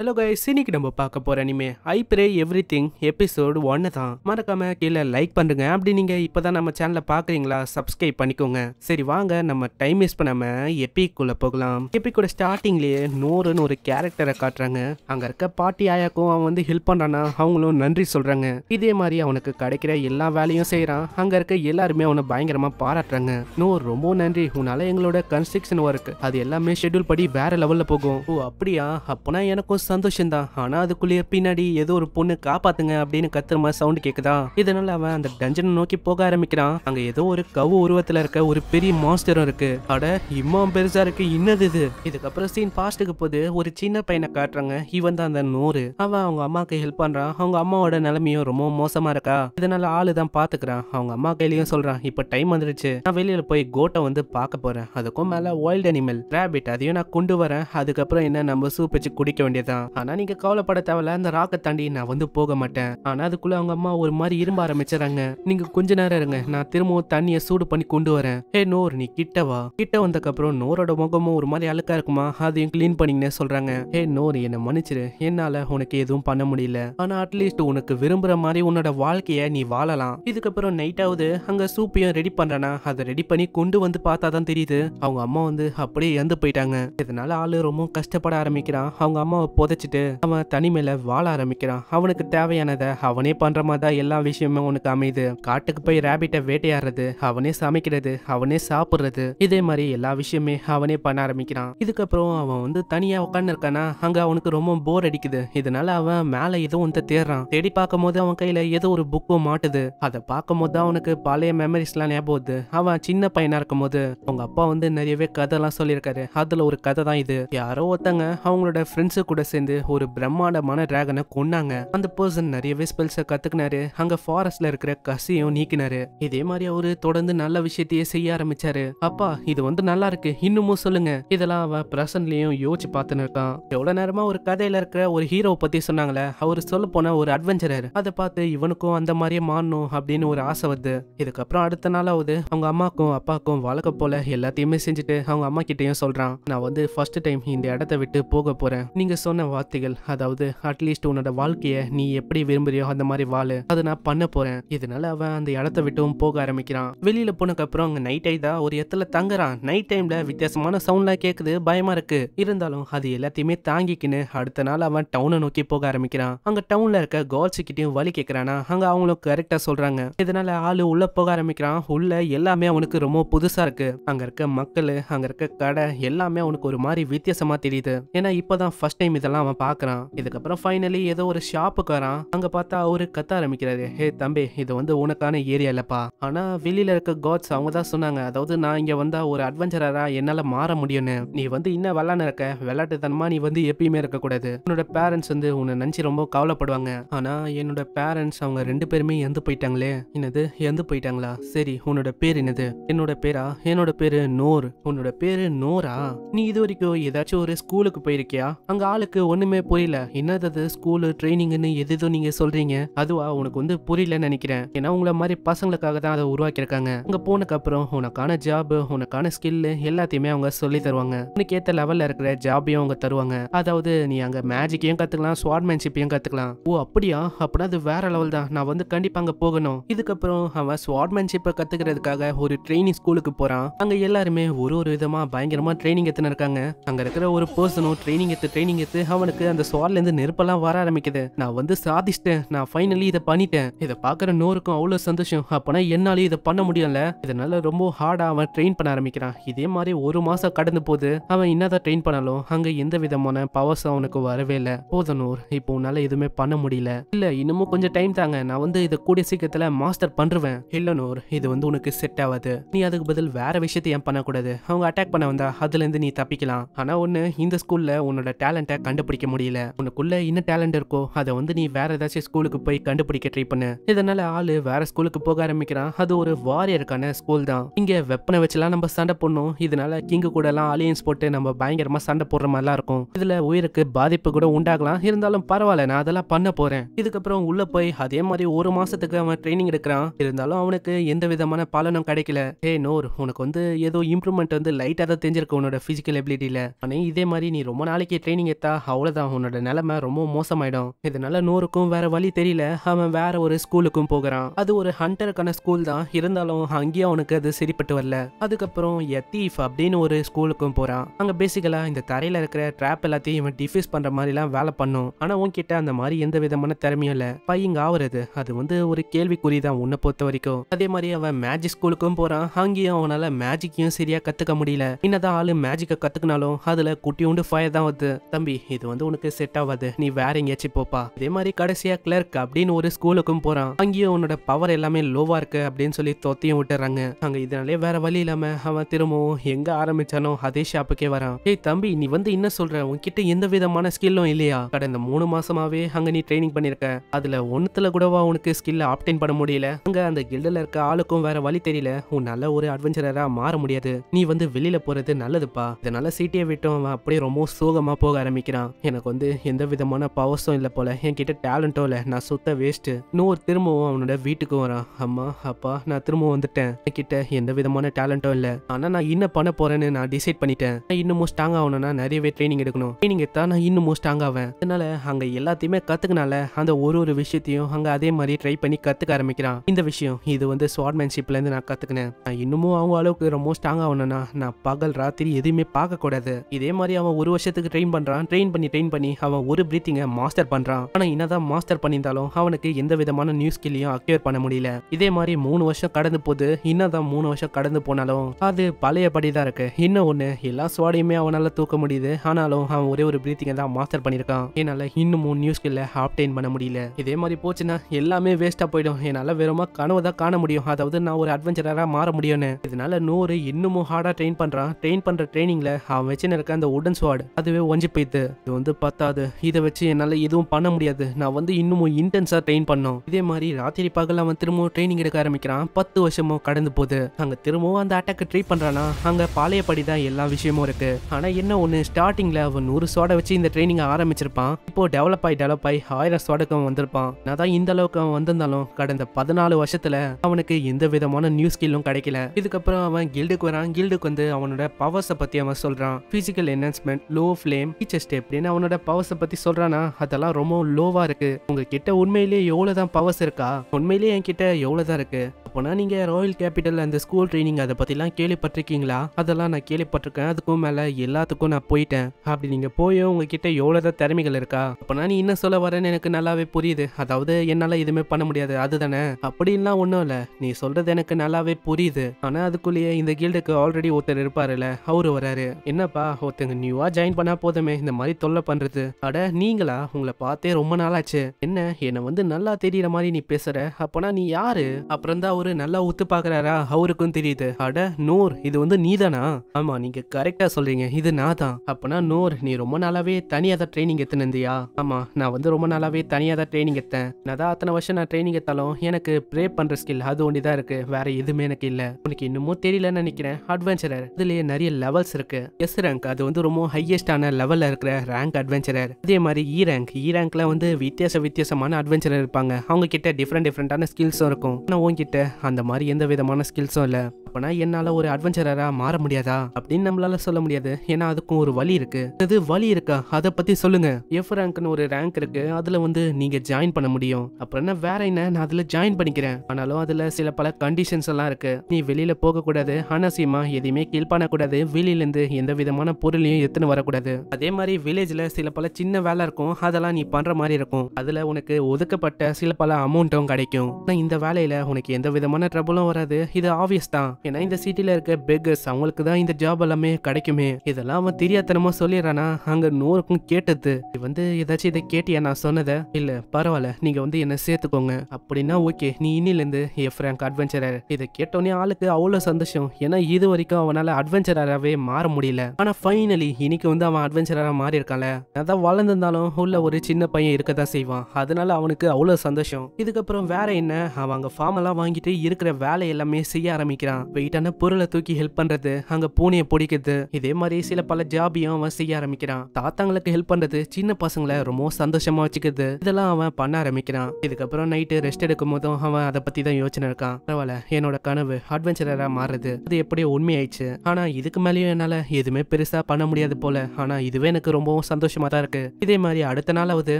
hello guys இன்னைக்கு நம்ம பார்க்க போற anime I parry everything episode ஒன்று தான் மறக்காம கீழே லைக் பண்ணுங்க அப்படி நீங்க இப்போதான் நம்ம சேனலை பாக்குறீங்களா சப்ஸ்கிரைப் பண்ணிக்கோங்க சரி வாங்க நம்ம டைம் வேஸ்ட் பண்ணாம எப்பிக்குள்ள போகலாம் எப்பிக்கூட ஸ்டார்டிங்லயே நூறுன்னு ஒரு கேரக்டரை காட்டுறாங்க அங்க இருக்க பாட்டி ஆயாக்கும் அவன் வந்து ஹெல்ப் பண்றானா அவங்களும் நன்றி சொல்றாங்க இதே மாதிரி அவனுக்கு கிடைக்கிற எல்லா வேலையும் செய்யறான் அங்க இருக்க எல்லாருமே அவனை பயங்கரமா பாராட்டுறாங்க நோ ரொம்ப நன்றி உன்னால எங்களோட கன்ஸ்ட்ரக்ஷன் ஒர்க் அது எல்லாமே ஷெட்யூல் படி வேற லெவல்ல போகும் ஓ அப்படியா அப்போனா எனக்கும் சந்தோஷம்தான் ஆனா அதுக்குள்ளேயே பின்னாடி ஏதோ ஒரு பொண்ணு காப்பாத்துங்க அப்படின்னு கத்துற மாதிரி சவுண்ட் கேக்குதா இதனால அவன் அந்த டஞ்சனை நோக்கி போக ஆரம்பிக்கிறான் அங்க ஏதோ ஒரு கவு உருவத்துல இருக்க ஒரு பெரிய மாஸ்டரும் இருக்கு அட இம்மாம் பெருசா இருக்கு இன்னது இது இதுக்கப்புறம் சீன் பாஸ்டுக்கு போது ஒரு சின்ன பையனை காட்டுறாங்க இவன் தான் அந்த நூறு அவன் அவங்க அம்மாவுக்கு ஹெல்ப் பண்றான் அவங்க அம்மாவோட நிலைமையும் ரொம்ப மோசமா இருக்கா இதனால ஆளு தான் பாத்துக்கிறான் அவங்க அம்மா கையிலயும் சொல்றான் இப்ப டைம் வந்துருச்சு நான் வெளியில போய் கோட்டை வந்து பார்க்க போறேன் அதுக்கும் மேல வைல்ட் அனிமல் ரேபிட் அதையும் நான் கொண்டு வரேன் அதுக்கப்புறம் என்ன நம்ம சூப் வச்சு குடிக்க வேண்டியது தான் ஆனா நீங்க கவலைப்பட தேவையில்ல அந்த ராக்கை தாண்டி நான் வந்து போக மாட்டேன் ஆனா அதுக்குள்ள அவங்க அம்மா ஒரு மாதிரி இரும்ப ஆரம்பிச்சிடறாங்க நீங்க கொஞ்ச நேரம் இருங்க நான் திரும்பவும் தண்ணிய சூடு பண்ணி கொண்டு வரேன் ஏ நோர் நீ கிட்ட வா கிட்ட வந்ததுக்கு அப்புறம் நோரோட முகமும் ஒரு மாதிரி அழுக்கா இருக்குமா அதையும் கிளீன் பண்ணீங்கன்னு சொல்றாங்க ஏ நோர் என்ன மன்னிச்சிரு என்னால உனக்கு எதுவும் பண்ண முடியல ஆனா அட்லீஸ்ட் உனக்கு விரும்புற மாதிரி உன்னோட வாழ்க்கைய நீ வாழலாம் இதுக்கப்புறம் நைட் ஆகுது அங்க சூப்பையும் ரெடி பண்றானா அதை ரெடி பண்ணி கொண்டு வந்து பார்த்தா தான் தெரியுது அவங்க அம்மா வந்து அப்படியே இறந்து போயிட்டாங்க இதனால ஆளு ரொம்ப கஷ்டப்பட ஆரம்பிக்கிறான் அவங்க அம்மாவை புதைச்சிட்டு அவன் தனிமையில வாழ ஆரம்பிக்கிறான் அவனுக்கு தேவையானதை அவனே பண்ற மாதிரிதான் எல்லா விஷயமும் உனக்கு அமையுது காட்டுக்கு போய் ரேபிட்ட வேட்டையாடுறது அவனே சமைக்கிறது அவனே சாப்பிடுறது இதே மாதிரி எல்லா விஷயமே அவனே பண்ண ஆரம்பிக்கிறான் இதுக்கப்புறம் அவன் வந்து தனியா உட்கார்ந்து இருக்கானா அங்க அவனுக்கு ரொம்ப போர் அடிக்குது இதனால அவன் மேல ஏதோ ஒன்று தேடுறான் தேடி பார்க்கும் போது அவன் கையில ஏதோ ஒரு புக்கும் மாட்டுது அதை பார்க்கும் போது அவனுக்கு பழைய மெமரிஸ் எல்லாம் ஞாபகம் அவன் சின்ன பையனா இருக்கும் போது அவங்க அப்பா வந்து நிறையவே கதை எல்லாம் சொல்லியிருக்காரு அதுல ஒரு கதை தான் இது யாரோ ஒருத்தங்க அவங்களோட ஃப்ரெண்ட்ஸு கூட சேர்ந்து ஒரு பிரம்மாண்டமான டிராகனை கொன்னாங்க அந்த பர்சன் நிறையவே ஸ்பெல்ஸ கத்துக்கினாரு அங்க ஃபாரஸ்ட்ல இருக்கிற கசியும் நீக்கினாரு இதே மாதிரி அவரு தொடர்ந்து நல்ல விஷயத்தையே செய்ய ஆரம்பிச்சாரு அப்பா இது வந்து நல்லா இருக்கு இன்னமும் சொல்லுங்க இதெல்லாம் அவ பிரசன்ட்லயும் யோசிச்சு பார்த்துன்னு இருக்கான் எவ்வளவு நேரமா ஒரு கதையில இருக்கிற ஒரு ஹீரோவை பத்தி சொன்னாங்களே அவர் சொல்ல போன ஒரு அட்வென்ச்சரர் அதை பார்த்து இவனுக்கும் அந்த மாதிரியே மாறணும் அப்படின்னு ஒரு ஆசை வருது இதுக்கப்புறம் அடுத்த நாளாவது அவங்க அம்மாக்கும் அப்பாக்கும் வழக்க போல எல்லாத்தையுமே செஞ்சுட்டு அவங்க அம்மா கிட்டேயும் சொல்றான் நான் வந்து ஃபர்ஸ்ட் டைம் இந்த இடத்த விட்டு போக போறேன் நீங்க சொன்ன சரியான வார்த்தைகள் அதாவது அட்லீஸ்ட் உன்னோட வாழ்க்கையை நீ எப்படி விரும்புறியோ அந்த மாதிரி வாழு அதை நான் பண்ண போறேன் இதனால அவன் அந்த இடத்த விட்டும் போக ஆரம்பிக்கிறான் வெளியில போனக்கு அப்புறம் அங்க நைட் ஆயிதா ஒரு இடத்துல தங்குறான் நைட் டைம்ல வித்தியாசமான சவுண்ட்லாம் கேக்குது பயமா இருக்கு இருந்தாலும் அது எல்லாத்தையுமே தாங்கிக்கின்னு அடுத்த நாள் அவன் டவுனை நோக்கி போக ஆரம்பிக்கிறான் அங்க டவுன்ல இருக்க கேர்ள்ஸ் கிட்டயும் வழி கேட்கிறானா அங்க அவங்களும் கரெக்டா சொல்றாங்க இதனால ஆளு உள்ள போக ஆரம்பிக்கிறான் உள்ள எல்லாமே அவனுக்கு ரொம்ப புதுசா இருக்கு அங்க இருக்க மக்கள் அங்க இருக்க கடை எல்லாமே அவனுக்கு ஒரு மாதிரி வித்தியாசமா தெரியுது ஏன்னா இப்பதான் ஃபர்ஸ்ட் டைம் இதெல்லாம் இதெல்லாம் அவன் பார்க்குறான் இதுக்கப்புறம் ஃபைனலி ஏதோ ஒரு ஷாப்புக்காரான் அங்க அங்கே பார்த்தா அவரு கத்த ஆரம்பிக்கிறாரு ஹே தம்பி இது வந்து உனக்கான ஏரியா இல்லப்பா ஆனால் வெளியில் இருக்க காட்ஸ் அவங்க தான் சொன்னாங்க அதாவது நான் இங்கே வந்தால் ஒரு அட்வென்ச்சராக என்னால் மாற முடியும்னு நீ வந்து இன்னும் விளாண்டு இருக்க விளையாட்டுத்தனமாக நீ வந்து எப்பயுமே இருக்கக்கூடாது உன்னோட பேரண்ட்ஸ் வந்து உன்னை நினச்சி ரொம்ப கவலைப்படுவாங்க ஆனால் என்னோட பேரண்ட்ஸ் அவங்க ரெண்டு பேருமே எந்த போயிட்டாங்களே என்னது இறந்து போயிட்டாங்களா சரி உன்னோட பேர் என்னது என்னோட பேரா என்னோட பேரு நோர் உன்னோட பேரு நோரா நீ இது வரைக்கும் ஏதாச்சும் ஒரு ஸ்கூலுக்கு போயிருக்கியா அங்க ஆளுக்கு ஒன்றுமே புரியல என்னது ஸ்கூல் ஸ்கூலு ட்ரைனிங்னு எது நீங்க நீங்கள் சொல்கிறீங்க அதுவா உனக்கு வந்து புரியலன்னு நினைக்கிறேன் ஏன்னா உங்களை மாதிரி பசங்களுக்காக தான் அதை உருவாக்கியிருக்காங்க அங்கே போனதுக்கப்புறம் உனக்கான ஜாப் உனக்கான ஸ்கில்லு எல்லாத்தையுமே அவங்க சொல்லி தருவாங்க உனக்கு ஏற்ற லெவலில் இருக்கிற ஜாபையும் அவங்க தருவாங்க அதாவது நீ அங்கே மேஜிக்கையும் கற்றுக்கலாம் ஸ்வாட்மேன்ஷிப்பையும் கற்றுக்கலாம் ஓ அப்படியா அப்படின்னா அது வேற லெவல் தான் நான் வந்து கண்டிப்பாக அங்கே போகணும் இதுக்கப்புறம் அவன் ஸ்வாட்மேன்ஷிப்பை கத்துக்கிறதுக்காக ஒரு ட்ரைனிங் ஸ்கூலுக்கு போகிறான் அங்கே எல்லாருமே ஒரு ஒரு விதமாக பயங்கரமாக ட்ரைனிங் எடுத்துன்னு இருக்காங்க அங்கே இருக்கிற ஒரு பர்சனும் ட்ரைனிங் எடுத்து ட்ரைனிங் எடுத்து அவனுக்கு அந்த இருந்து நெருப்பெல்லாம் வர ஆரம்பிக்குது நான் வந்து சாதிச்சிட்டேன் நான் ஃபைனலி இதை பண்ணிட்டேன் இதை பார்க்குற நோருக்கும் அவ்வளோ சந்தோஷம் அப்பனா என்னாலையும் இதை பண்ண முடியல இதனால ரொம்ப ஹார்டாக அவன் ட்ரெயின் பண்ண ஆரம்பிக்கிறான் இதே மாதிரி ஒரு மாதம் கடந்து போது அவன் என்னதான் ட்ரெயின் பண்ணாலும் அங்கே எந்த விதமான பவர்ஸ் அவனுக்கு வரவே இல்லை போதனூர் இப்போ உன்னால எதுவுமே பண்ண முடியல இல்லை இன்னமும் கொஞ்சம் டைம் தாங்க நான் வந்து இதை கூடிய சீக்கிரத்தில் மாஸ்டர் பண்ணுருவேன் இல்லைனூர் இது வந்து உனக்கு செட் ஆகாது நீ அதுக்கு பதில் வேற விஷயத்தை ஏன் பண்ணக்கூடாது அவங்க அட்டாக் பண்ண வந்தா அதுலேருந்து நீ தப்பிக்கலாம் ஆனால் ஒன்று இந்த ஸ்கூலில் உன்னோட டேலண்ட்டை கண்டுபிடிக்க முடியல உனக்குள்ள என்ன டேலண்ட் இருக்கோ அதை வந்து நீ வேற ஏதாச்சும் ஸ்கூலுக்கு போய் கண்டுபிடிக்க ட்ரை பண்ணு இதனால ஆளு வேற ஸ்கூலுக்கு போக ஆரம்பிக்கிறான் அது ஒரு வாரியருக்கான ஸ்கூல் தான் இங்க வெப்பனை வச்சுலாம் நம்ம சண்டை போடணும் இதனால கிங்கு கூட எல்லாம் அலியன்ஸ் போட்டு நம்ம பயங்கரமா சண்டை போடுற மாதிரிலாம் இருக்கும் இதுல உயிருக்கு பாதிப்பு கூட உண்டாகலாம் இருந்தாலும் பரவாயில்ல நான் அதெல்லாம் பண்ண போறேன் இதுக்கப்புறம் உள்ள போய் அதே மாதிரி ஒரு மாசத்துக்கு அவன் ட்ரைனிங் எடுக்கிறான் இருந்தாலும் அவனுக்கு எந்த விதமான பலனும் கிடைக்கல ஏ நோர் உனக்கு வந்து ஏதோ இம்ப்ரூவ்மெண்ட் வந்து லைட்டாக தான் தெரிஞ்சிருக்கு உன்னோட பிசிக்கல் எபிலிட்டியில ஆனால் இதே மாதிரி நீ ரொம்ப நாளைக்கு ட்ரைனிங் எடுத்தா அவ்வளோதான் உன்னோட நிலைமை ரொம்ப மோசமாயிடும் இதனால நூறுக்கும் வேற வழி தெரியல அவன் வேற ஒரு ஸ்கூலுக்கும் போகிறான் அது ஒரு ஹண்டருக்கான ஸ்கூல் தான் இருந்தாலும் அங்கேயும் அவனுக்கு அது சரிப்பட்டு வரல அதுக்கப்புறம் எத்தீஃப் அப்படின்னு ஒரு ஸ்கூலுக்கும் போறான் அங்க பேசிக்கலா இந்த தரையில இருக்கிற ட்ராப் எல்லாத்தையும் இவன் டிஃபியூஸ் பண்ற மாதிரிலாம் வேலை பண்ணும் ஆனா உன்கிட்ட அந்த மாதிரி எந்த விதமான திறமையும் இல்லை பையங்க ஆகுறது அது வந்து ஒரு கேள்விக்குறி தான் உன்னை பொறுத்த வரைக்கும் அதே மாதிரி அவன் மேஜிக் ஸ்கூலுக்கும் போறான் அங்கேயும் அவனால மேஜிக்கையும் சரியா கத்துக்க முடியல என்னதான் ஆளு மேஜிக்கை கத்துக்கினாலும் அதுல உண்டு ஃபயர் தான் வருது தம்பி இது வந்து உனக்கு செட் ஆகாது நீ வேற எங்கேயாச்சும் போப்பா இதே மாதிரி கடைசியா கிளர்க் அப்படின்னு ஒரு ஸ்கூலுக்கும் போறான் அங்கேயும் உன்னோட பவர் எல்லாமே லோவா இருக்கு அப்படின்னு சொல்லி தொத்தியும் விட்டுறாங்க அங்க இதனாலே வேற வழி இல்லாம அவன் திரும்பவும் எங்க ஆரம்பிச்சானோ அதே ஷாப்புக்கே வரான் ஏய் தம்பி நீ வந்து என்ன சொல்ற உன்கிட்ட எந்த விதமான ஸ்கில்லும் இல்லையா கடந்த மூணு மாசமாவே அங்க நீ ட்ரைனிங் பண்ணிருக்க அதுல ஒன்னுத்துல கூடவா உனக்கு ஸ்கில்ல ஆப்டைன் பண்ண முடியல அங்க அந்த கில்டில் இருக்க ஆளுக்கும் வேற வழி தெரியல உன் நல்ல ஒரு அட்வென்ச்சரா மாற முடியாது நீ வந்து வெளியில போறது நல்லதுப்பா இதனால சீட்டியை விட்டு அவன் அப்படியே ரொம்ப சோகமா போக ஆரம்பிக்கிறான் தான் எனக்கு வந்து எந்த விதமான பவர்ஸும் இல்லை போல என்கிட்ட டேலண்ட்டும் இல்லை நான் சுத்த வேஸ்ட்டு இன்னொரு திரும்பவும் அவனோட வீட்டுக்கு வரான் அம்மா அப்பா நான் திரும்பவும் வந்துட்டேன் என்கிட்ட எந்த விதமான டேலண்ட்டும் இல்லை ஆனால் நான் என்ன பண்ண போறேன்னு நான் டிசைட் பண்ணிட்டேன் நான் இன்னமும் ஸ்ட்ராங் ஆகணும்னா நிறையவே ட்ரைனிங் எடுக்கணும் ட்ரைனிங் எடுத்தா நான் இன்னமும் ஸ்ட்ராங் ஆவேன் அதனால அங்கே எல்லாத்தையுமே கத்துக்கனால அந்த ஒரு ஒரு விஷயத்தையும் அங்கே அதே மாதிரி ட்ரை பண்ணி கத்துக்க ஆரம்பிக்கிறான் இந்த விஷயம் இது வந்து ஸ்வாட்மேன்ஷிப்ல இருந்து நான் கத்துக்கினேன் நான் இன்னமும் அவங்க அளவுக்கு ரொம்ப ஸ்ட்ராங் ஆகணும்னா நான் பகல் ராத்திரி எதுவுமே பார்க்கக்கூடாது இதே மாதிரி அவன் ஒரு வருஷத்துக்கு ட்ரெயின் பண்ணுறான் ட்ரெயின் பண்ணி ட்ரெயின் பண்ணி அவன் ஒரு பிரீத்திங்கை மாஸ்டர் பண்றான் ஆனா என்னதான் மாஸ்டர் பண்ணியிருந்தாலும் அவனுக்கு எந்த விதமான நியூ ஸ்கில்லையும் அக்யூர் பண்ண முடியல இதே மாதிரி மூணு வருஷம் கடந்து போது என்னதான் மூணு வருஷம் கடந்து போனாலும் அது பழைய தான் இருக்கு இன்னும் ஒண்ணு எல்லா சுவாடையுமே அவனால தூக்க முடியுது ஆனாலும் அவன் ஒரே ஒரு பிரீத்திங்கை தான் மாஸ்டர் பண்ணியிருக்கான் என்னால இன்னும் மூணு நியூ ஸ்கில்ல ஆப்டைன் பண்ண முடியல இதே மாதிரி போச்சுன்னா எல்லாமே வேஸ்டா போயிடும் என்னால வெறுமா கனவு தான் காண முடியும் அதாவது நான் ஒரு அட்வென்ச்சரா மாற முடியும்னு இதனால நூறு இன்னமும் ஹார்டா ட்ரெயின் பண்றான் ட்ரெயின் பண்ற ட்ரெயினிங்ல அவன் வச்சுன்னு இருக்க அந்த உடன் ஸ்வாடு அதுவே ஒஞ்சி போயிடுது இது வந்து பத்தாது இதை வச்சு என்னால் எதுவும் பண்ண முடியாது நான் வந்து இன்னமும் இன்டென்ஸாக ட்ரெயின் பண்ணோம் இதே மாதிரி ராத்திரி பகல் அவன் திரும்பவும் ட்ரைனிங் எடுக்க ஆரம்பிக்கிறான் பத்து வருஷமும் கடந்து போகுது அங்கே திரும்பவும் அந்த அட்டாக்கை ட்ரை பண்ணுறானா அங்கே பாளையப்படி தான் எல்லா விஷயமும் இருக்கு ஆனால் என்ன ஒன்று ஸ்டார்டிங்கில் அவன் நூறு சோடை வச்சு இந்த ட்ரைனிங்கை ஆரம்பிச்சிருப்பான் இப்போ டெவலப் ஆகி டெவலப் ஆகி ஆயிரம் சோடக்கும் வந்திருப்பான் நான் தான் இந்த அளவுக்கு அவன் வந்திருந்தாலும் கடந்த பதினாலு வருஷத்தில் அவனுக்கு எந்த விதமான நியூ ஸ்கில்லும் கிடைக்கல இதுக்கப்புறம் அவன் கில்டுக்கு வரான் கில்டுக்கு வந்து அவனோட பவர்ஸை பற்றி அவன் சொல்கிறான் physical enhancement low flame teacher step அப்படின்னு அவனோட பவர்ஸை பத்தி சொல்றானா அதெல்லாம் ரொம்ப லோவா இருக்கு உங்ககிட்ட உண்மையிலேயே எவ்வளவுதான் பவர்ஸ் இருக்கா உண்மையிலேயே என்கிட்ட எவ்வளோ தான் இருக்கு அப்போனா நீங்க ராயல் கேபிட்டல் அந்த ஸ்கூல் ட்ரைனிங் அதை பற்றிலாம் கேள்விப்பட்டிருக்கீங்களா அதெல்லாம் நான் கேள்விப்பட்டிருக்கேன் அதுக்கும் மேல எல்லாத்துக்கும் நான் போயிட்டேன் அப்படி நீங்க போய் உங்ககிட்ட எவ்வளவுதான் திறமைகள் இருக்கா அப்போனா நீ என்ன சொல்ல வரேன்னு எனக்கு நல்லாவே புரியுது அதாவது என்னால எதுவுமே பண்ண முடியாது அதுதானே அப்படின்லாம் ஒன்றும் இல்ல நீ சொல்றது எனக்கு நல்லாவே புரியுது ஆனா அதுக்குள்ளேயே இந்த கீல்டுக்கு ஆல்ரெடி ஒருத்தர் இருப்பாருல்ல அவரு வராரு என்னப்பா ஒருத்தங்க நியூவா ஜாயின் பண்ணா போதுமே இந்த மாதிரி தொல்லை பண்றது அட நீங்களா உங்களை பார்த்தே ரொம்ப நாளாச்சு என்ன என்னை வந்து நல்லா தெரியற மாதிரி நீ பேசுற அப்பனா நீ யாரு அப்புறம் தான் அவரு நல்லா ஒத்து பாக்குறாரா அவருக்கும் தெரியுது அட நூர் இது வந்து நீதானா ஆமா நீங்க கரெக்டா சொல்றீங்க இது நான் தான் அப்பனா நூர் நீ ரொம்ப நாளாவே தனியாக தான் ட்ரைனிங் எத்தினியா ஆமா நான் வந்து ரொம்ப நாளாவே தனியாக தான் ட்ரைனிங் எத்தேன் நான் தான் அத்தனை வருஷம் நான் ட்ரைனிங் எத்தாலும் எனக்கு ப்ரே பண்ற ஸ்கில் அது ஒண்டிதான் தான் இருக்கு வேற எதுவுமே எனக்கு இல்ல உனக்கு இன்னமும் தெரியலன்னு நினைக்கிறேன் அட்வென்ச்சரர் இதுலயே நிறைய லெவல்ஸ் இருக்கு எஸ் ரேங்க் அது வந்து ரொம்ப ஹையஸ்டான லெவல்ல இருக்கிற ரேங்க் அட்வென்ச்சரர் அதே மாதிரி இ ரேங்க் இ ரேங்க்ல வந்து வித்தியாச வித்தியாசமான அட்வென்ச்சரர் இருப்பாங்க அவங்க கிட்ட டிஃப்ரெண்ட் டிஃப்ரெண்டான ஸ்கில்ஸும் இருக்கும் ஆனால் உங்ககிட்ட அந்த மாதிரி எந்த விதமான ஸ்கில்ஸும் இல்லை அப்பனா என்னால ஒரு அட்வென்ச்சரரா மாற முடியாதா அப்படின்னு நம்மளால சொல்ல முடியாது ஏன்னா அதுக்கும் ஒரு வழி இருக்கு அது வழி இருக்கா அதை பத்தி சொல்லுங்க எஃப் ரேங்க்னு ஒரு ரேங்க் இருக்கு அதுல வந்து நீங்க ஜாயின் பண்ண முடியும் அப்புறம் என்ன வேற என்ன நான் அதுல ஜாயின் பண்ணிக்கிறேன் ஆனாலும் அதுல சில பல கண்டிஷன்ஸ் எல்லாம் இருக்கு நீ வெளியில போக கூடாது அனாவசியமா எதையுமே கீழ் பண்ணக்கூடாது வெளியில இருந்து எந்த விதமான பொருளையும் எத்தனை வரக்கூடாது அதே மாதிரி வில்லேஜ்ல சில பல சின்ன வேலை இருக்கும் அதெல்லாம் நீ பண்ற மாதிரி இருக்கும் அதுல உனக்கு ஒதுக்கப்பட்ட சில பல அமௌண்ட்டும் கிடைக்கும் இந்த வேலையில உனக்கு எந்த விதமான ட்ரபுளும் வராது இது ஆவியஸ் தான் ஏன்னா இந்த சிட்டியில் இருக்க பெக்கர்ஸ் அவங்களுக்கு தான் இந்த ஜாப் எல்லாமே கிடைக்குமே இதெல்லாம் அவன் தெரியாதனமா சொல்லிடுறானா அங்கே நூறுக்கும் கேட்டது வந்து ஏதாச்சும் இதை கேட்டியா நான் சொன்னதை இல்லை பரவாயில்ல நீங்கள் வந்து என்னை சேர்த்துக்கோங்க அப்படின்னா ஓகே நீ இன்னிலேருந்து என் ஃப்ரேங்க் அட்வென்ச்சரர் இதை கேட்டோன்னே ஆளுக்கு அவ்வளோ சந்தோஷம் ஏன்னா இது வரைக்கும் அவனால் அட்வென்ச்சராகவே மாற முடியல ஆனால் ஃபைனலி இன்னைக்கு வந்து அவன் அட்வென்ச்சராக மாறி இருக்கான்ல அதான் வளர்ந்துருந்தாலும் உள்ள ஒரு சின்ன பையன் இருக்க தான் செய்வான் அதனால அவனுக்கு அவ்வளோ சந்தோஷம் இதுக்கப்புறம் வேற என்ன அவன் அங்கே ஃபார்ம் எல்லாம் வாங்கிட்டு இருக்கிற வேலை எல்லாமே செய்ய ஆரம்பிக்கிறான் வெயிட்டான பொருளை தூக்கி ஹெல்ப் பண்றது அங்க பூனையை பிடிக்குது இதே மாதிரி சில பல ஜாபியும் அவன் செய்ய ஆரம்பிக்கிறான் தாத்தாங்களுக்கு ஹெல்ப் பண்றது சின்ன பசங்களை ரொம்ப சந்தோஷமா வச்சுக்கிறது இதெல்லாம் அவன் பண்ண ஆரம்பிக்கிறான் இதுக்கப்புறம் நைட்டு ரெஸ்ட் எடுக்கும் போதும் அவன் அதை பத்தி தான் யோசனை இருக்கான் பரவாயில்ல என்னோட கனவு அட்வென்ச்சரா மாறுது அது எப்படியோ உண்மையாயிடுச்சு ஆனா இதுக்கு மேலேயும் என்னால எதுவுமே பெருசா பண்ண முடியாது போல ஆனா இதுவே எனக்கு ரொம்பவும் சந்தோஷமா தான் இருக்கு இதே மாதிரி அடுத்த நாளாவது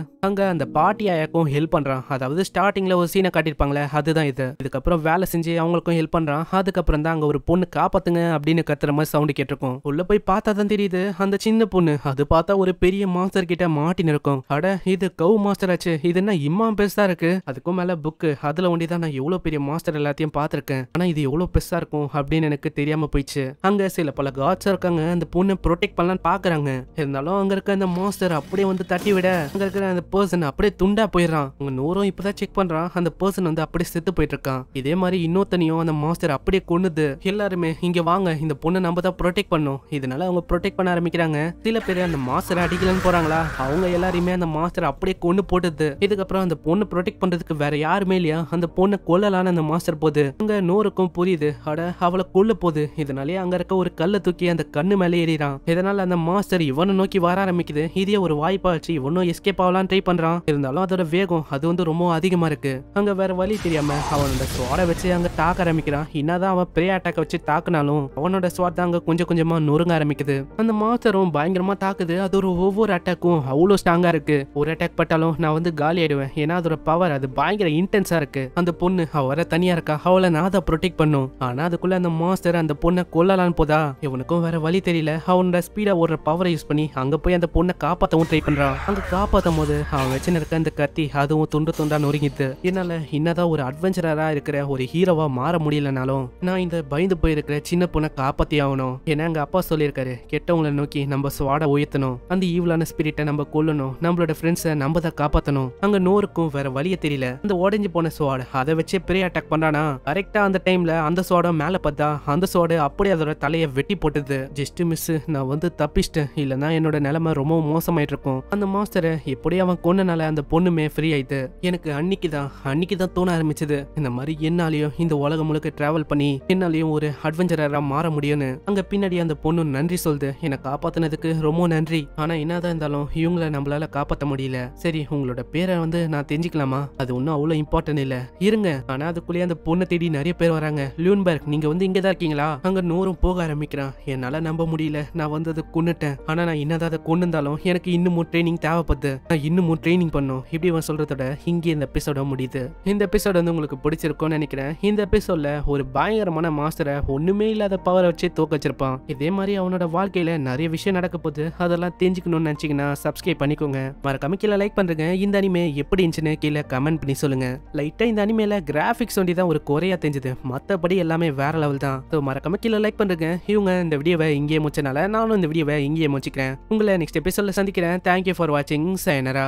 அங்க அந்த பாட்டி ஆயாக்கும் ஹெல்ப் பண்றான் அதாவது ஸ்டார்டிங்ல ஒரு சீனை காட்டியிருப்பாங்களே அதுதான் இது இதுக்கப்புறம் வேலை செஞ்சு அவங்களுக்கும் ஹெல்ப் பண்றான் அதுக்கப்புறம் இருந்தா அங்க ஒரு பொண்ணு காப்பாத்துங்க அப்படின்னு கத்துற மாதிரி சவுண்டு கேட்டிருக்கும் உள்ள போய் பார்த்தா தான் தெரியுது அந்த சின்ன பொண்ணு அது பார்த்தா ஒரு பெரிய மாஸ்டர் கிட்ட மாட்டின்னு நிற்கும் அட இது கவு மாஸ்டர் ஆச்சு இது என்ன இம்மா பெருசா இருக்கு அதுக்கும் மேல புக்கு அதுல ஒண்டி தான் நான் எவ்வளவு பெரிய மாஸ்டர் எல்லாத்தையும் பார்த்திருக்கேன் ஆனா இது எவ்வளவு பெருசா இருக்கும் அப்படின்னு எனக்கு தெரியாம போயிடுச்சு அங்க சில பல காட்ஸ் இருக்காங்க அந்த பொண்ணை ப்ரொடெக்ட் பண்ணலாம்னு பாக்குறாங்க இருந்தாலும் அங்க இருக்க அந்த மாஸ்டர் அப்படியே வந்து தட்டி விட அங்க இருக்கிற அந்த பர்சன் அப்படியே துண்டா போயிடுறான் உங்க நூறும் இப்பதான் செக் பண்றான் அந்த பர்சன் வந்து அப்படியே செத்து போயிட்டு இருக்கான் இதே மாதிரி இன்னொருத்தனையும் அந்த மாஸ்டர் அப்படியே கொண்டு தோணுது எல்லாருமே இங்க வாங்க இந்த பொண்ணை நம்ம தான் ப்ரொடெக்ட் பண்ணும் இதனால அவங்க ப்ரொடெக்ட் பண்ண ஆரம்பிக்கிறாங்க சில பேர் அந்த மாஸ்டர் அடிக்கலன்னு போறாங்களா அவங்க எல்லாருமே அந்த மாஸ்டர் அப்படியே கொண்டு போட்டுது இதுக்கப்புறம் அந்த பொண்ணு ப்ரொடெக்ட் பண்றதுக்கு வேற யாருமே இல்லையா அந்த பொண்ணை கொல்லலான்னு அந்த மாஸ்டர் போகுது அங்க நூறுக்கும் புரியுது அட அவளை கொல்ல போகுது இதனாலே அங்க இருக்க ஒரு கல்லை தூக்கி அந்த கண்ணு மேலே ஏறிறான் இதனால அந்த மாஸ்டர் இவனை நோக்கி வர ஆரம்பிக்குது இதே ஒரு வாய்ப்பா வச்சு இவனும் எஸ்கேப் ஆகலாம் ட்ரை பண்றான் இருந்தாலும் அதோட வேகம் அது வந்து ரொம்ப அதிகமா இருக்கு அங்க வேற வழி தெரியாம அவனோட சோட வச்சு அங்க தாக்க ஆரம்பிக்கிறான் என்னதான் அவன் பெரிய அட்டாக்கை வச்சு தாக்குனாலும் அவனோட ஸ்வாட் அங்க கொஞ்சம் கொஞ்சமா நொறுங்க ஆரம்பிக்குது அந்த மாஸ்டரும் பயங்கரமா தாக்குது அது ஒரு ஒவ்வொரு அட்டாக்கும் அவ்வளோ ஸ்ட்ராங்கா இருக்கு ஒரு அட்டாக் பட்டாலும் நான் வந்து காலி ஆயிடுவேன் ஏன்னா அதோட பவர் அது பயங்கர இன்டென்ஸா இருக்கு அந்த பொண்ணு அவர தனியா இருக்கா அவளை நான் அதை ப்ரொடெக்ட் பண்ணும் ஆனா அதுக்குள்ள அந்த மாஸ்டர் அந்த பொண்ணை கொல்லலான்னு போதா இவனுக்கும் வேற வழி தெரியல அவனோட ஸ்பீடா ஓடுற பவரை யூஸ் பண்ணி அங்க போய் அந்த பொண்ணை காப்பாற்றவும் ட்ரை பண்றான் அங்க காப்பாற்றும் போது அவன் வச்சுன்னு இருக்க அந்த கத்தி அதுவும் துண்டு துண்டா நொறுங்கிட்டு என்னால என்னதான் ஒரு அட்வென்ச்சரா இருக்கிற ஒரு ஹீரோவா மாற முடியலனாலும் நான் பயந்து பயந்து போயிருக்கிற சின்ன பொண்ணை காப்பாத்தி ஆகணும் ஏன்னா எங்க அப்பா சொல்லியிருக்காரு கெட்டவங்களை நோக்கி நம்ம சுவாட உயர்த்தணும் அந்த ஈவிலான ஸ்பிரிட்டை நம்ம கொல்லணும் நம்மளோட ஃப்ரெண்ட்ஸை நம்ம தான் காப்பாத்தணும் அங்க நோருக்கும் வேற வழியே தெரியல அந்த உடஞ்சு போன சுவாடு அதை வச்சே பெரிய அட்டாக் பண்ணானா கரெக்டா அந்த டைம்ல அந்த சுவாடம் மேல பார்த்தா அந்த சுவாடு அப்படியே அதோட தலையை வெட்டி போட்டுது ஜஸ்ட் மிஸ் நான் வந்து தப்பிச்சிட்டேன் இல்லைன்னா என்னோட நிலைமை ரொம்ப மோசமாயிட்டு இருக்கும் அந்த மாஸ்டரை எப்படி அவன் கொன்னனால அந்த பொண்ணுமே ஃப்ரீ ஆயிட்டு எனக்கு அன்னைக்கு தான் அன்னைக்கு தான் தோண ஆரம்பிச்சது இந்த மாதிரி என்னாலையும் இந்த உலகம் முழுக்க டிராவல் பண்ணி என்னாலையும் ஒரு அட்வென்ச்சராக மாற முடியும்னு அங்க பின்னாடி அந்த பொண்ணு நன்றி சொல்லுது என்னை காப்பாத்தினதுக்கு ரொம்ப நன்றி ஆனா என்னதான் இருந்தாலும் இவங்கள நம்மளால காப்பாற்ற முடியல சரி உங்களோட பேரை வந்து நான் தெரிஞ்சுக்கலாமா அது ஒன்றும் அவ்வளோ இம்பார்ட்டன்ட் இல்லை இருங்க ஆனா அதுக்குள்ளேயே அந்த பொண்ணை தேடி நிறைய பேர் வராங்க லியூன்பர்க் நீங்க வந்து இங்கே தான் இருக்கீங்களா அங்க நூறும் போக ஆரம்பிக்கிறான் என்னால நம்ப முடியல நான் வந்து அதை கொண்டுட்டேன் ஆனா நான் என்னதான் அதை கொண்டு இருந்தாலும் எனக்கு இன்னமும் ட்ரைனிங் தேவைப்படுது நான் இன்னமும் ட்ரைனிங் பண்ணும் இப்படி அவன் சொல்றதோட இங்கே இந்த எபிசோட முடியுது இந்த எபிசோட வந்து உங்களுக்கு பிடிச்சிருக்கும்னு நினைக்கிறேன் இந்த எபிசோட்ல ஒரு பயங்கரமான பவர்ஃபுல்லான மாஸ்டரை ஒண்ணுமே இல்லாத பவரை வச்சு தோக்க வச்சிருப்பான் இதே மாதிரி அவனோட வாழ்க்கையில நிறைய விஷயம் நடக்க போகுது அதெல்லாம் தெரிஞ்சுக்கணும்னு நினைச்சீங்கன்னா சப்ஸ்கிரைப் பண்ணிக்கோங்க மறக்காம கீழே லைக் பண்றேங்க இந்த அனிமே எப்படி இருந்துச்சுன்னு கீழே கமெண்ட் பண்ணி சொல்லுங்க லைட்டா இந்த அனிமேல கிராஃபிக்ஸ் வண்டி தான் ஒரு குறையா தெரிஞ்சது மற்றபடி எல்லாமே வேற லெவல் தான் ஸோ மறக்காம கீழே லைக் பண்றேங்க இவங்க இந்த வீடியோவை இங்கேயே முடிச்சனால நானும் இந்த வீடியோவை இங்கேயே முடிச்சுக்கிறேன் உங்களை நெக்ஸ்ட் எபிசோட்ல சந்திக்கிறேன் தேங்க்யூ ஃபார் வாட்சிங் சைனரா